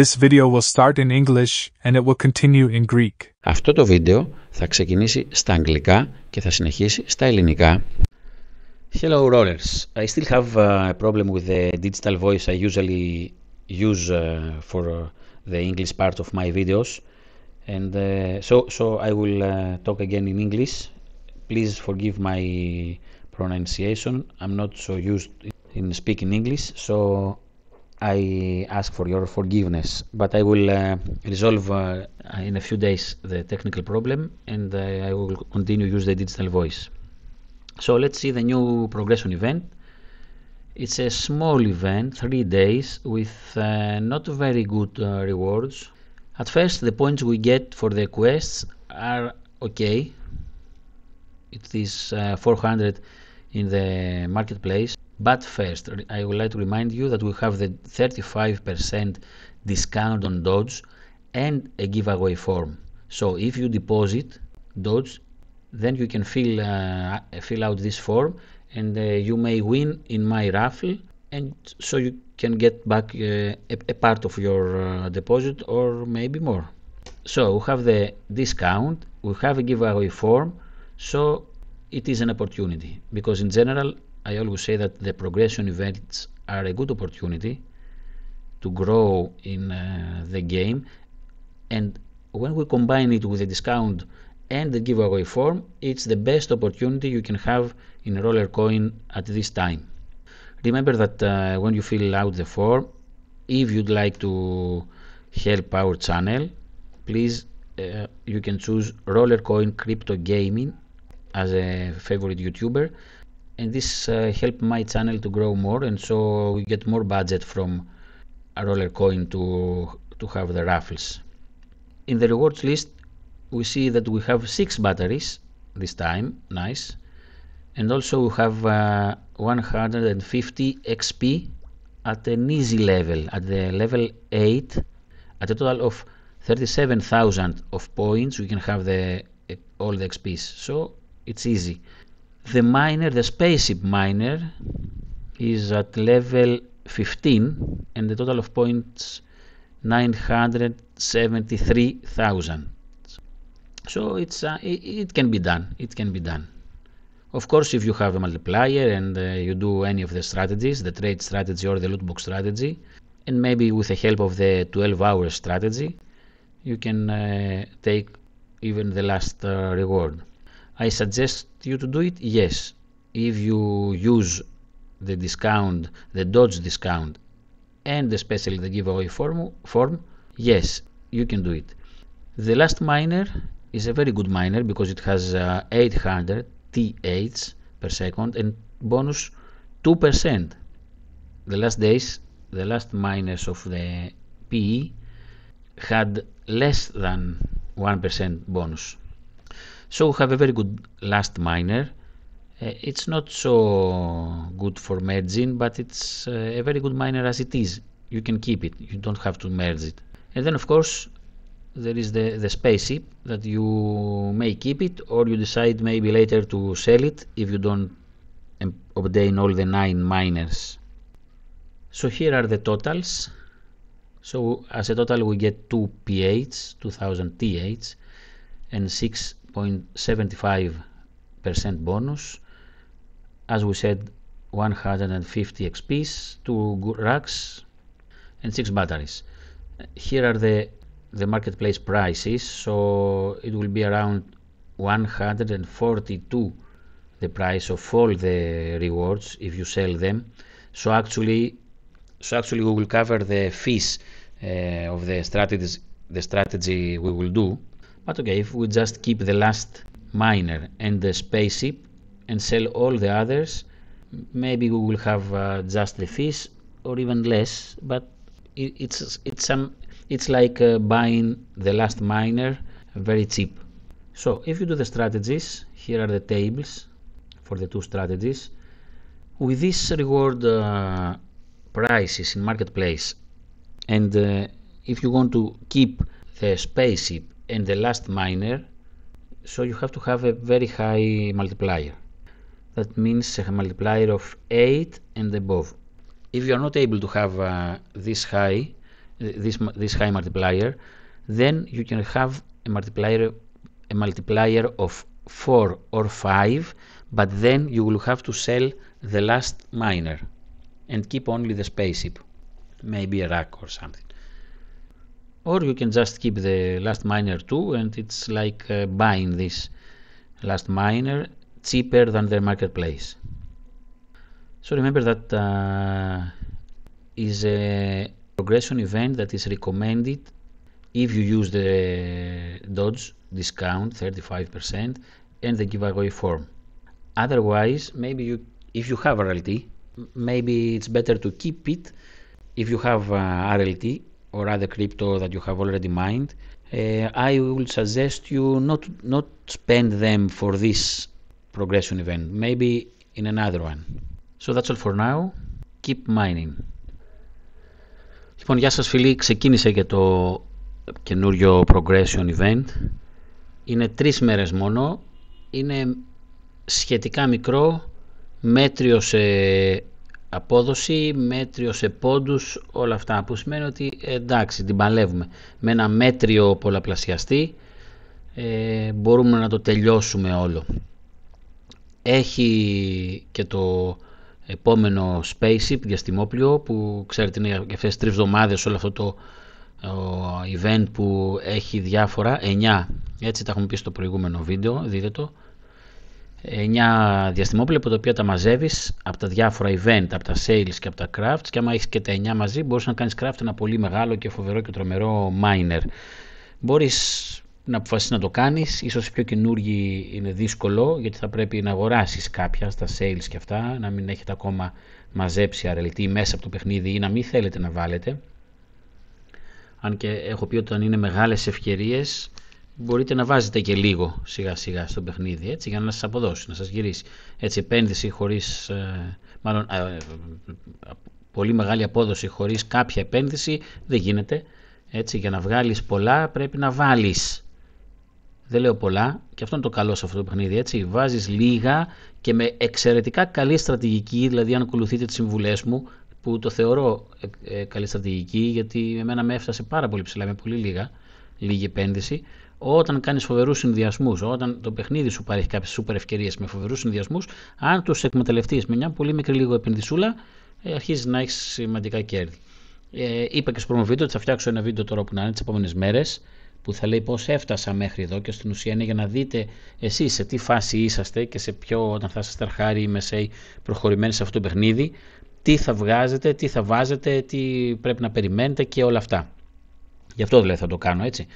This video will start in English and it will continue in Greek. Αυτό το βίντεο θα ξεκινήσει στα αγγλικά και θα συνεχίσει στα ελληνικά. Hello rollers. I still have uh, a problem with the digital voice I usually use uh, for uh, the English part of my videos. And so so I will talk again in English. Please forgive my pronunciation. I'm not so used in speaking English, so I ask for your forgiveness, but I will uh, resolve uh, in a few days the technical problem and uh, I will continue use the digital voice. So let's see the new progression event. It's a small event, three days, with uh, not very good uh, rewards. At first, the points we get for the quests are okay. It is uh, 400 in the marketplace but first, I would like to remind you that we have the 35% discount on Dodge and a giveaway form. So if you deposit Dodge, then you can fill, uh, fill out this form and uh, you may win in my raffle and so you can get back uh, a, a, part of your uh, deposit or maybe more. So we have the discount, we have a giveaway form, so it is an opportunity because in general I always say that the progression events are a good opportunity to grow in uh, the game. And when we combine it with the discount and the giveaway form, it's the best opportunity you can have in Roller Coin at this time. Remember that uh, when you fill out the form, if you'd like to help our channel, please uh, you can choose Roller Coin Crypto Gaming as a favorite YouTuber and this uh, helped my channel to grow more and so we get more budget from a roller coin to to have the raffles in the rewards list we see that we have six batteries this time nice and also we have uh, 150 xp at an easy level at the level 8 at a total of 37,000 of points we can have the all the xps so it's easy the miner, the spaceship miner is at level 15 and the total of points 973,000. So it's uh, it, it, can be done. It can be done. Of course, if you have a multiplier and uh, you do any of the strategies, the trade strategy or the loot strategy, and maybe with the help of the 12-hour strategy, you can uh, take even the last uh, reward. I suggest you to do it? Yes. If you use the discount, the Dodge discount, and especially the giveaway form, form, yes, you can do it. The last miner is a very good miner because it has uh, 800 TH per second and bonus 2%. The last days, the last miners of the PE had less than 1% bonus. So we have a very good last miner. Uh, it's not so good for merging, but it's uh, a very good miner as it is. You can keep it, you don't have to merge it. And then of course there is the, the spaceship that you may keep it or you decide maybe later to sell it if you don't obtain all the nine miners. So here are the totals. So as a total we get 2 PH, 2000 TH and 6 0.75% bonus. As we said, 150 XPs, 2 racks, and 6 batteries. Here are the, the marketplace prices, so it will be around 142 the price of all the rewards if you sell them. So actually, so actually we will cover the fees uh, of the strategies the strategy we will do but okay, if we just keep the last miner and the spaceship and sell all the others, maybe we will have uh, just the fish or even less, but it, it's, it's, some, it's like uh, buying the last miner very cheap. So if you do the strategies, here are the tables for the two strategies. With these reward uh, prices in marketplace, and uh, if you want to keep the spaceship and the last miner, so you have to have a very high multiplier. That means a multiplier of 8 and above. If you are not able to have uh, this high, this this high multiplier, then you can have a multiplier a multiplier of 4 or 5, but then you will have to sell the last miner and keep only the spaceship, maybe a rack or something or you can just keep the last miner too and it's like uh, buying this last miner cheaper than the marketplace so remember that uh, is a progression event that is recommended if you use the dodge discount 35% and the giveaway form otherwise maybe you if you have RLT maybe it's better to keep it if you have uh, RLT or other crypto that you have already mined, uh, I will suggest you not not spend them for this progression event, maybe in another one. So that's all for now. Keep mining. Λοιπόν, γεια σας φίλοι, ξεκίνησε και το καινούριο progression event. Είναι τρεις μέρες μόνο, είναι σχετικά μικρό, μέτριο σε απόδοση, μέτριο σε πόντους, όλα αυτά που σημαίνει ότι εντάξει την παλεύουμε με ένα μέτριο πολλαπλασιαστή ε, μπορούμε να το τελειώσουμε όλο έχει και το επόμενο Spaceship διαστημόπλιο που ξέρετε είναι για αυτές τρεις εβδομάδες όλο αυτό το event που έχει διάφορα 9 έτσι τα έχουμε πει στο προηγούμενο βίντεο δείτε το 9 διαστημόπλαια από τα οποία τα μαζεύεις από τα διάφορα event, από τα sales και από τα crafts. Και άμα έχεις και τα 9 μαζί, μπορείς να κάνεις craft ένα πολύ μεγάλο και φοβερό και τρομερό miner. Μπορείς να αποφασίσεις να το κάνεις. σω οι πιο καινούργοι είναι δύσκολο γιατί θα πρέπει να αγοράσεις κάποια στα sales και αυτά, να μην έχετε ακόμα μαζέψει αρελτή μέσα από το παιχνίδι ή να μην θέλετε να βάλετε. Αν και έχω πει ότι όταν είναι μεγάλες ευκαιρίες μπορείτε να βάζετε και λίγο σιγά σιγά στο παιχνίδι έτσι, για να σας αποδώσει, να σας γυρίσει. Έτσι επένδυση χωρίς, ε, μάλλον ε, πολύ μεγάλη απόδοση χωρίς κάποια επένδυση δεν γίνεται. Έτσι, για να βγάλεις πολλά πρέπει να βάλεις. Δεν λέω πολλά και αυτό είναι το καλό σε αυτό το παιχνίδι. Έτσι. Βάζεις λίγα και με εξαιρετικά καλή στρατηγική, δηλαδή αν ακολουθείτε τις συμβουλές μου, που το θεωρώ ε, καλή στρατηγική γιατί εμένα με έφτασε πάρα πολύ ψηλά, με πολύ λίγα, λίγη επένδυση όταν κάνεις φοβερούς συνδυασμούς, όταν το παιχνίδι σου παρέχει κάποιες σούπερ ευκαιρίες με φοβερούς συνδυασμούς, αν τους εκμεταλλευτείς με μια πολύ μικρή λίγο επενδυσούλα, ε, αρχίζεις να έχεις σημαντικά κέρδη. Ε, είπα και στο πρώτο βίντεο ότι θα φτιάξω ένα βίντεο τώρα που να είναι τις επόμενες μέρες, που θα λέει πώς έφτασα μέχρι εδώ και στην ουσία είναι για να δείτε εσείς σε τι φάση είσαστε και σε ποιο όταν θα είστε αρχάρι ή μεσαίοι προχωρημένοι σε αυτό το παιχνίδι, τι θα βγάζετε, τι θα βάζετε, τι πρέπει να περιμένετε και όλα αυτά. Γι' αυτό δηλαδή θα το κάνω έτσι.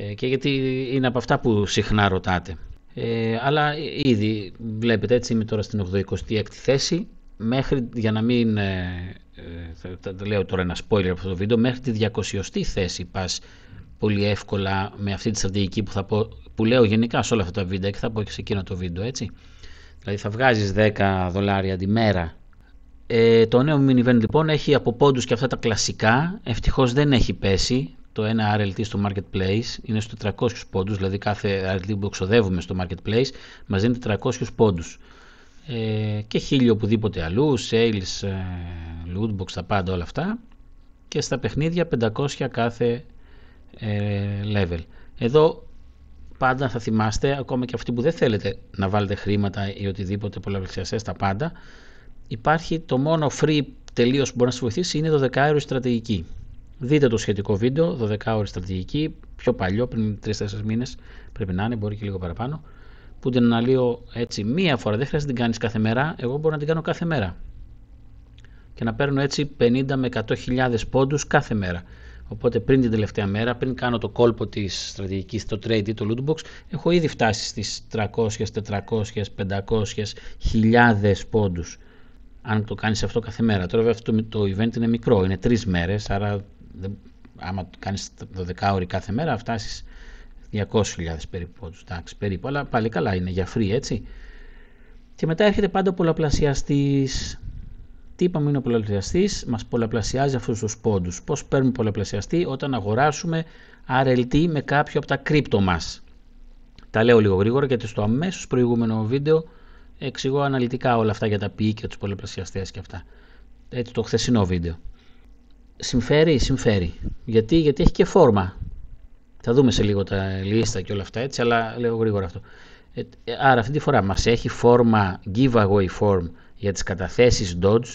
Ε, και γιατί είναι από αυτά που συχνά ρωτάτε. Ε, αλλά ήδη βλέπετε έτσι είμαι τώρα στην 86η θέση μέχρι για να μην ε, ε θα, λέω τώρα ένα spoiler από αυτό το βίντεο μέχρι τη 200η θέση πας πολύ εύκολα με αυτή τη στρατηγική που, θα λέω γενικά σε όλα αυτά τα βίντεο και θα πω και σε εκείνο το βίντεο έτσι δηλαδή θα βγάζεις 10 δολάρια τη μέρα ε, το νέο mini λοιπόν έχει από πόντους και αυτά τα κλασικά ευτυχώς δεν έχει πέσει το ένα RLT στο Marketplace είναι στους 400 πόντους, δηλαδή κάθε RLT που εξοδεύουμε στο Marketplace μας δίνει 400 πόντους ε, και χίλιο οπουδήποτε αλλού, sales, Loot ε, lootbox, τα πάντα όλα αυτά και στα παιχνίδια 500 κάθε ε, level. Εδώ πάντα θα θυμάστε, ακόμα και αυτοί που δεν θέλετε να βάλετε χρήματα ή οτιδήποτε πολλαπλασιαστές, τα πάντα, υπάρχει το μόνο free τελείως που μπορεί να σας βοηθήσει είναι το δεκάερο στρατηγική. Δείτε το σχετικό βίντεο, 12 ώρες στρατηγική, πιο παλιό, πριν 3-4 μήνες πρέπει να είναι, μπορεί και λίγο παραπάνω, που την αναλύω έτσι μία φορά, δεν χρειάζεται να την κάνεις κάθε μέρα, εγώ μπορώ να την κάνω κάθε μέρα. Και να παίρνω έτσι 50 με 100.000 πόντους κάθε μέρα. Οπότε πριν την τελευταία μέρα, πριν κάνω το κόλπο της στρατηγικής, το trade ή το loot box, έχω ήδη φτάσει στις 300, 400, 500, 1000 πόντους. Αν το κάνεις αυτό κάθε μέρα. Τώρα βέβαια το, το event είναι μικρό, είναι τρεις μέρες, άρα δεν, άμα κάνεις 12 ώρες κάθε μέρα φτάσεις 200.000 περίπου εντάξει, περίπου, αλλά πάλι καλά είναι για free έτσι. Και μετά έρχεται πάντα ο πολλαπλασιαστής. Τι είπαμε είναι ο πολλαπλασιαστής, μας πολλαπλασιάζει αυτούς τους πόντους. Πώς παίρνουμε πολλαπλασιαστή όταν αγοράσουμε RLT με κάποιο από τα κρύπτο μας. Τα λέω λίγο γρήγορα γιατί στο αμέσως προηγούμενο βίντεο εξηγώ αναλυτικά όλα αυτά για τα ποιή και τους πολλαπλασιαστές και αυτά. Έτσι το χθεσινό βίντεο συμφέρει, συμφέρει. Γιατί, γιατί έχει και φόρμα. Θα δούμε σε λίγο τα λίστα και όλα αυτά έτσι, αλλά λέω γρήγορα αυτό. Ε, άρα αυτή τη φορά μας έχει φόρμα giveaway form για τις καταθέσεις Dodge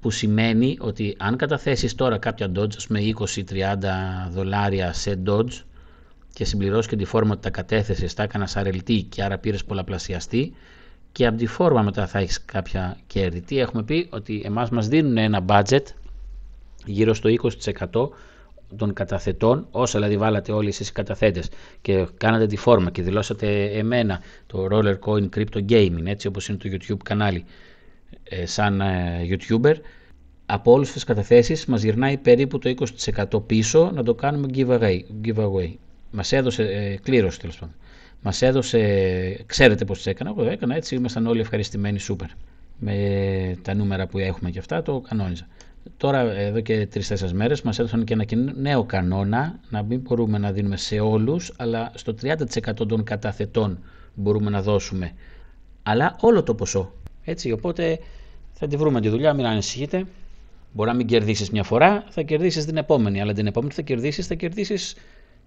που σημαίνει ότι αν καταθέσεις τώρα κάποια Dodge, ας πούμε 20-30 δολάρια σε Dodge και συμπληρώσεις και τη φόρμα ότι τα κατέθεσες, τα σαν και άρα πήρες πολλαπλασιαστή και από τη φόρμα μετά θα έχεις κάποια κέρδη. Τι έχουμε πει, ότι εμάς μας δίνουν ένα budget γύρω στο 20% των καταθετών, όσα δηλαδή βάλατε όλοι εσείς οι καταθέτες και κάνατε τη φόρμα και δηλώσατε εμένα το Roller Coin Crypto Gaming, έτσι όπως είναι το YouTube κανάλι, ε, σαν ε, YouTuber, από όλες τις καταθέσεις μας γυρνάει περίπου το 20% πίσω να το κάνουμε giveaway. giveaway. Μας έδωσε ε, κλήρωση τέλος πάντων. Μας έδωσε, ξέρετε πώς τις έκανα, έκανα έτσι, ήμασταν όλοι ευχαριστημένοι, super, Με τα νούμερα που έχουμε και αυτά το κανόνιζα. Τώρα, εδώ και τρει-τέσσερι μέρες, μας έδωσαν και ένα νέο κανόνα να μην μπορούμε να δίνουμε σε όλους, αλλά στο 30% των καταθετών μπορούμε να δώσουμε. Αλλά όλο το ποσό. Έτσι, οπότε θα τη βρούμε τη δουλειά, μην ανησυχείτε. Μπορεί να μην κερδίσεις μια φορά, θα κερδίσεις την επόμενη. Αλλά την επόμενη θα κερδίσεις, θα κερδίσεις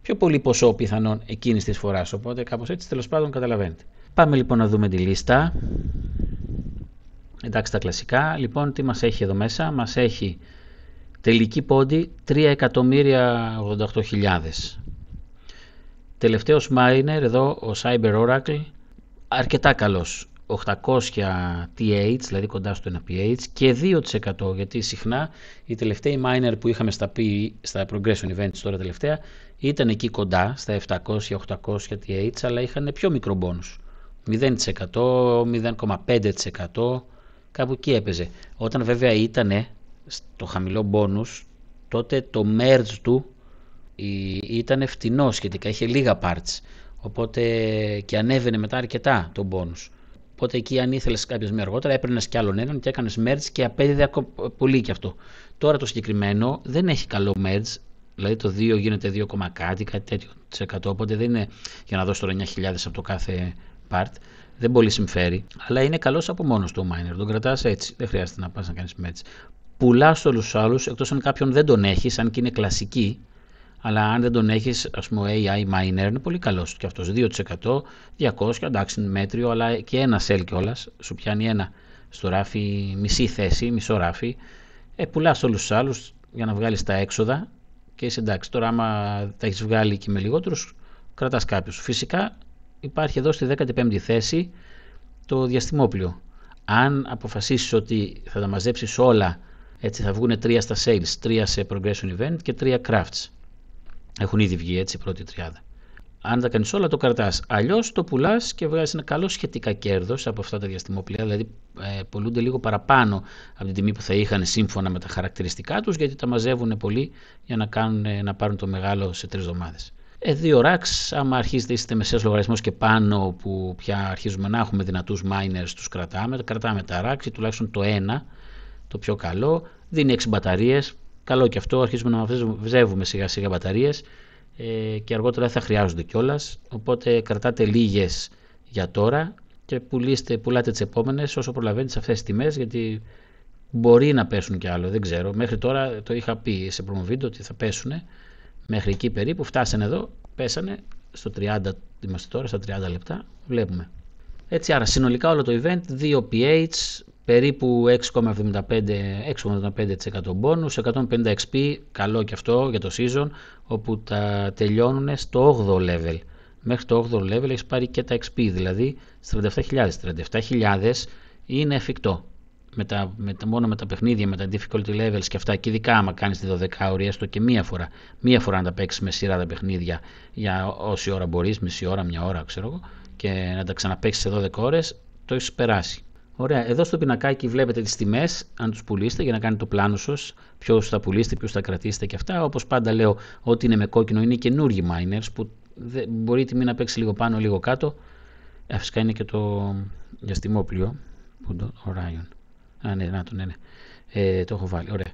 πιο πολύ ποσό πιθανόν εκείνης της φοράς. Οπότε κάπως έτσι τέλος πάντων καταλαβαίνετε. Πάμε λοιπόν να δούμε τη λίστα. Εντάξει τα κλασικά. Λοιπόν, τι μας έχει εδώ μέσα. Μας έχει τελική πόντι 3.088.000. Τελευταίος Mariner εδώ ο Cyber Oracle αρκετά καλός. 800 TH, δηλαδή κοντά στο 1 PH και 2% γιατί συχνά οι τελευταίοι miner που είχαμε στα, P, στα progression events τώρα τελευταία ήταν εκεί κοντά στα 700-800 TH αλλά είχαν πιο μικρό bonus. 0%, 0,5% κάπου εκεί έπαιζε. Όταν βέβαια ήταν στο χαμηλό bonus, τότε το merge του ήταν φτηνό σχετικά, είχε λίγα parts. Οπότε και ανέβαινε μετά αρκετά το bonus. Οπότε εκεί, αν ήθελες κάποιος με αργότερα, έπαιρνες κι άλλον έναν και έκανες merge και απέδιδε πολύ κι αυτό. Τώρα το συγκεκριμένο δεν έχει καλό merge. Δηλαδή το 2 γίνεται 2, κάτι, κάτι τέτοιο. Οπότε δεν είναι για να δώσει τώρα 9.000 από το κάθε part δεν πολύ συμφέρει, αλλά είναι καλός από μόνος του ο miner. Τον κρατάς έτσι. Δεν χρειάζεται να πας να κάνεις έτσι. Πουλάς όλους τους άλλους εκτός αν κάποιον δεν τον έχεις, αν και είναι κλασική. Αλλά αν δεν τον έχεις, ας πούμε, AI miner είναι πολύ καλός και αυτός. 2%, 200, εντάξει, είναι μέτριο, αλλά και ένα sell κιόλας. Σου πιάνει ένα στο ράφι, μισή θέση, μισό ράφι. Ε, πουλάς όλους τους άλλους για να βγάλεις τα έξοδα και είσαι εντάξει. Τώρα, άμα τα έχεις βγάλει και με λιγότερους, κρατάς κάποιους. Φυσικά υπάρχει εδώ στη 15η θέση το διαστημόπλιο. Αν αποφασίσεις ότι θα τα μαζέψεις όλα, έτσι θα βγουν τρία στα sales, τρία σε progression event και τρία crafts. Έχουν ήδη βγει έτσι η πρώτη τριάδα. Αν τα κάνεις όλα, το κρατάς. Αλλιώς το πουλάς και βγάζεις ένα καλό σχετικά κέρδος από αυτά τα διαστημόπλια. Δηλαδή, ε, πολλούνται λίγο παραπάνω από την τιμή που θα είχαν σύμφωνα με τα χαρακτηριστικά τους, γιατί τα μαζεύουν πολύ για να, κάνουν, να πάρουν το μεγάλο σε τρεις εβδομάδες. Ε, δύο racks, άμα αρχίζετε, είστε μεσαίο λογαριασμό και πάνω που πια αρχίζουμε να έχουμε δυνατούς miners τους κρατάμε, κρατάμε τα ράξ, ή τουλάχιστον το ένα, το πιο καλό, δίνει 6 μπαταρίες, καλό και αυτό, αρχίζουμε να βζεύουμε σιγά σιγά μπαταρίες ε, και αργότερα θα χρειάζονται κιόλας. οπότε κρατάτε λίγες για τώρα και πουλήστε, πουλάτε τις επόμενες όσο προλαβαίνετε σε αυτές τις τιμές γιατί μπορεί να πέσουν κι άλλο, δεν ξέρω, μέχρι τώρα το είχα πει σε βίντεο ότι θα πέσουν Μέχρι εκεί περίπου φτάσανε εδώ, πέσανε στο 30, είμαστε τώρα στα 30 λεπτά, βλέπουμε. Έτσι, άρα συνολικά όλο το event, 2 pH, περίπου 6,75% bonus, 150 XP, καλό και αυτό για το season, όπου τα τελειώνουν στο 8ο level. Μέχρι το 8ο level έχεις πάρει και τα XP, δηλαδή 37.000 37.000 είναι εφικτό με τα, με τα, μόνο με τα παιχνίδια, με τα difficulty levels και αυτά, και ειδικά άμα κάνεις τη 12 ώρα, έστω και μία φορά, μία φορά να τα παίξεις με σειρά τα παιχνίδια για όση ώρα μπορείς, μισή ώρα, μια ώρα, ξέρω εγώ, και να τα ξαναπέξει σε 12 ώρες, το έχεις περάσει. Ωραία, εδώ στο πινακάκι βλέπετε τις τιμές, αν τους πουλήσετε για να κάνετε το πλάνο σας, Ποιος θα πουλήσετε, ποιος θα κρατήσετε και αυτά. Όπως πάντα λέω, ό,τι είναι με κόκκινο είναι καινούργιοι miners που δεν, μπορεί η τιμή να παίξει λίγο πάνω, λίγο κάτω. Ε, φυσικά είναι και το διαστημόπλιο, το Orion. Α, ναι, να το, ναι, ναι. Ε, το έχω βάλει. Ωραία.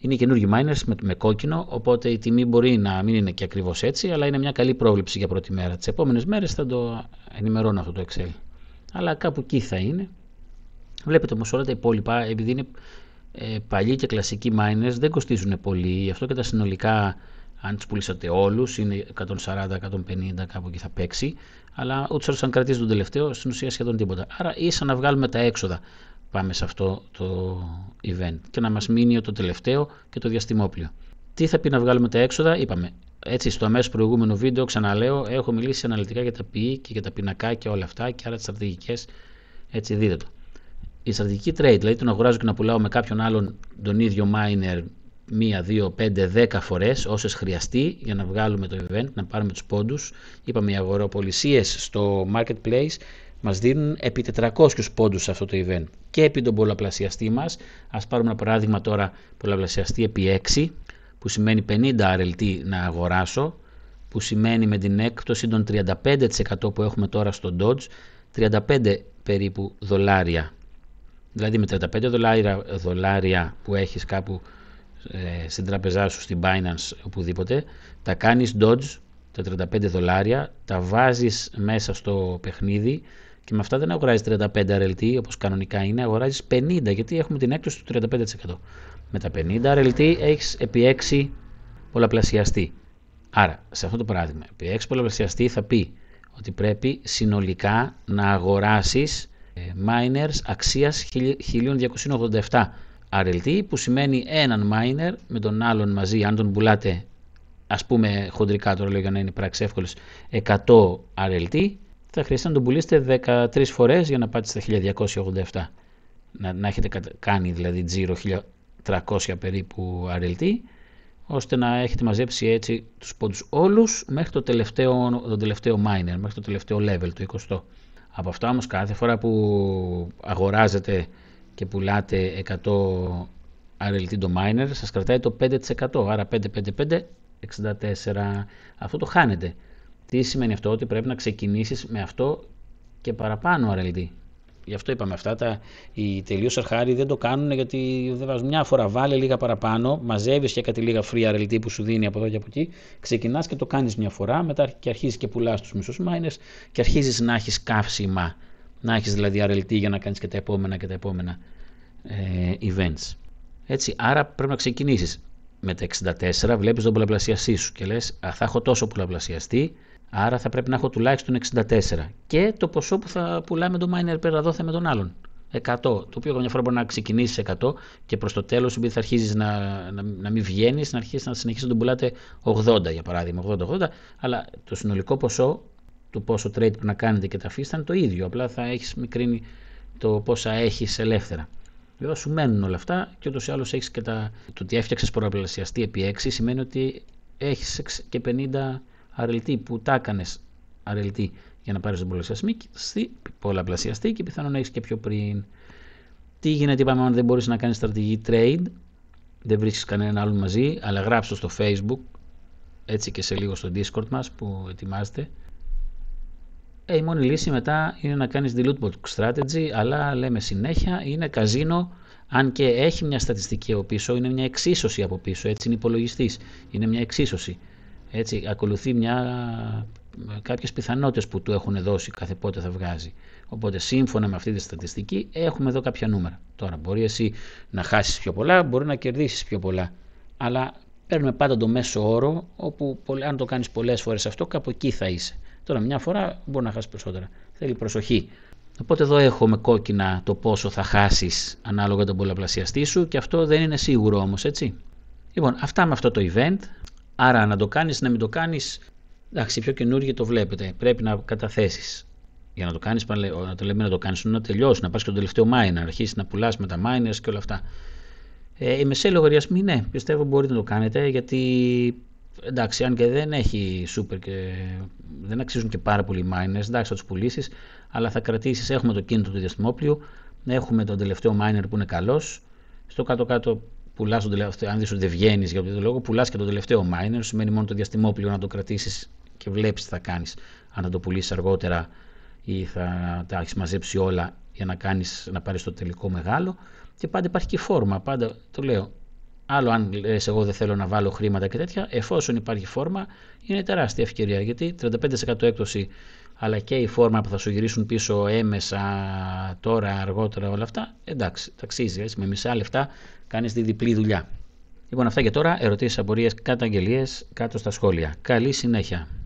Είναι καινούργιοι miners με, με κόκκινο, οπότε η τιμή μπορεί να μην είναι και ακριβώς έτσι, αλλά είναι μια καλή πρόβλεψη για πρώτη μέρα. Τις επόμενες μέρες θα το ενημερώνω αυτό το Excel. Αλλά κάπου εκεί θα είναι. Βλέπετε όμως όλα τα υπόλοιπα, επειδή είναι ε, παλιοί και κλασικοί miners, δεν κοστίζουν πολύ. Γι' αυτό και τα συνολικά, αν τους πουλήσατε όλους, είναι 140-150 κάπου εκεί θα παίξει. Αλλά ούτως ή αν κρατήσει τον τελευταίο, στην ουσία σχεδόν τίποτα. Άρα ίσα να βγάλουμε τα έξοδα πάμε σε αυτό το event και να μας μείνει το τελευταίο και το διαστημόπλιο. Τι θα πει να βγάλουμε τα έξοδα, είπαμε. Έτσι, στο αμέσως προηγούμενο βίντεο, ξαναλέω, έχω μιλήσει αναλυτικά για τα PE και για τα πινακά και όλα αυτά και άρα τι στρατηγικές. Έτσι, δείτε το. Η στρατηγική trade, δηλαδή τον αγοράζω και να πουλάω με κάποιον άλλον τον ίδιο miner μία, δύο, πέντε, δέκα φορές, όσες χρειαστεί για να βγάλουμε το event, να πάρουμε τους πόντους. Είπαμε οι αγοροπολισίες στο marketplace Μας δίνουν επί 400 πόντους σε αυτό το event και επί τον πολλαπλασιαστή μας. Ας πάρουμε ένα παράδειγμα τώρα πολλαπλασιαστή επί 6 που σημαίνει 50 RLT να αγοράσω που σημαίνει με την έκπτωση των 35% που έχουμε τώρα στο Dodge 35 περίπου δολάρια. Δηλαδή με 35 δολάρια, δολάρια που έχεις κάπου ε, στην τραπεζά σου, στην Binance, οπουδήποτε, τα κάνεις Dodge τα 35 δολάρια, τα βάζεις μέσα στο παιχνίδι και με αυτά δεν αγοράζει 35 RLT όπως κανονικά είναι, αγοράζεις 50 γιατί έχουμε την έκπτωση του 35%. Με τα 50 RLT έχεις επί 6 πολλαπλασιαστεί. Άρα, σε αυτό το παράδειγμα, επί 6 πολλαπλασιαστεί θα πει ότι πρέπει συνολικά να αγοράσεις ε, miners αξίας 1287 RLT που σημαίνει έναν miner με τον άλλον μαζί, αν τον πουλάτε ας πούμε χοντρικά τώρα λέω για να είναι πράξη εύκολες 100 RLT θα χρειαστεί να τον πουλήσετε 13 φορές για να πάτε στα 1287. Να, να έχετε κάνει δηλαδή τζίρο 1300 περίπου RLT ώστε να έχετε μαζέψει έτσι τους πόντους όλους μέχρι το τελευταίο, το τελευταίο miner, μέχρι το τελευταίο level, το 20. Από αυτά όμως κάθε φορά που αγοράζετε και πουλάτε 100 RLT το miner σας κρατάει το 5%, άρα 5, 5, 5, 64, αυτό το χάνετε. Τι σημαίνει αυτό, ότι πρέπει να ξεκινήσεις με αυτό και παραπάνω RLD. Γι' αυτό είπαμε αυτά, τα, οι τελείως αρχάρι δεν το κάνουν γιατί δεν βάζουν μια φορά, βάλε λίγα παραπάνω, μαζεύεις και κάτι λίγα free RLT που σου δίνει από εδώ και από εκεί, ξεκινάς και το κάνεις μια φορά, μετά και αρχίζεις και πουλάς τους μισούς μάινες και αρχίζεις να έχεις καύσιμα, να έχεις δηλαδή RLT για να κάνεις και τα επόμενα και τα επόμενα ε, events. Έτσι, άρα πρέπει να ξεκινήσεις με τα 64, βλέπεις τον πολλαπλασιαστή σου και λες α, θα έχω τόσο πολλαπλασιαστή, Άρα θα πρέπει να έχω τουλάχιστον 64. Και το ποσό που θα πουλάμε το miner πέρα εδώ με τον άλλον. 100. Το οποίο καμιά φορά μπορεί να ξεκινήσει 100 και προς το τέλος επειδή θα αρχίζεις να, να, να μην βγαίνεις, να αρχίσει να συνεχίσει να τον πουλάτε 80 για παράδειγμα, 80-80. Αλλά το συνολικό ποσό του πόσο trade που να κάνετε και τα θα είναι το ίδιο. Απλά θα έχεις μικρύνει το πόσα έχεις ελεύθερα. Βέβαια σου μένουν όλα αυτά και ούτως ή άλλως έχεις και τα. Το ότι έφτιαξες πολλαπλασιαστή επί 6 σημαίνει ότι έχεις και 50 Αρελτή που τα έκανες RLT για να πάρεις τον πολλαπλασιαστή και πιθανόν να έχεις και πιο πριν. Τι γίνεται, είπαμε, αν δεν μπορείς να κάνεις στρατηγική trade, δεν βρίσκεις κανέναν άλλον μαζί, αλλά γράψω στο Facebook, έτσι και σε λίγο στο Discord μας που ετοιμάζεται. Ε, η μόνη λύση μετά είναι να κάνεις dilute book strategy, αλλά λέμε συνέχεια είναι καζίνο, αν και έχει μια στατιστική από πίσω, είναι μια εξίσωση από πίσω, έτσι είναι υπολογιστής. είναι μια εξίσωση. Έτσι, ακολουθεί μια, ε, κάποιες πιθανότητες που του έχουν δώσει κάθε πότε θα βγάζει. Οπότε σύμφωνα με αυτή τη στατιστική έχουμε εδώ κάποια νούμερα. Τώρα μπορεί εσύ να χάσεις πιο πολλά, μπορεί να κερδίσεις πιο πολλά. Αλλά παίρνουμε πάντα το μέσο όρο όπου αν το κάνεις πολλές φορές αυτό κάπου εκεί θα είσαι. Τώρα μια φορά μπορεί να χάσεις περισσότερα. Θέλει προσοχή. Οπότε εδώ έχουμε κόκκινα το πόσο θα χάσεις ανάλογα τον πολλαπλασιαστή σου και αυτό δεν είναι σίγουρο όμως έτσι. Λοιπόν αυτά με αυτό το event Άρα να το κάνεις, να μην το κάνεις, εντάξει, πιο καινούργιο το βλέπετε, πρέπει να καταθέσεις. Για να το κάνεις, πάλι, να το λέμε να το κάνεις, να τελειώσει, να πας και τον τελευταίο miner. να αρχίσεις να πουλάς με τα miners και όλα αυτά. Ε, οι μεσαίοι λογαριασμοί, ναι, πιστεύω μπορείτε να το κάνετε, γιατί εντάξει, αν και δεν έχει super δεν αξίζουν και πάρα πολύ οι miners, εντάξει, θα τους πουλήσεις, αλλά θα κρατήσεις, Έχουμε το κίνητο του διαστημόπλοιου, έχουμε τον τελευταίο miner που είναι καλός, Στο κάτω-κάτω πουλάς τον τελευταίο, αν δεις ότι δεν βγαίνεις για οποιοδήποτε λόγο, πουλάς και τον τελευταίο miner. Σημαίνει μόνο το διαστημόπλιο να το κρατήσεις και βλέπεις τι θα κάνεις. Αν θα το πουλήσεις αργότερα ή θα τα έχεις μαζέψει όλα για να, κάνεις, να πάρεις το τελικό μεγάλο. Και πάντα υπάρχει και φόρμα. Πάντα το λέω. Άλλο αν λες εγώ δεν θέλω να βάλω χρήματα και τέτοια, εφόσον υπάρχει φόρμα, είναι τεράστια ευκαιρία. Γιατί 35% έκπτωση αλλά και η φόρμα που θα σου γυρίσουν πίσω έμεσα τώρα, αργότερα, όλα αυτά, εντάξει, ταξίζει, με μισά λεφτά κάνεις τη διπλή δουλειά. Λοιπόν, αυτά και τώρα, ερωτήσεις, απορίες, καταγγελίες κάτω στα σχόλια. Καλή συνέχεια.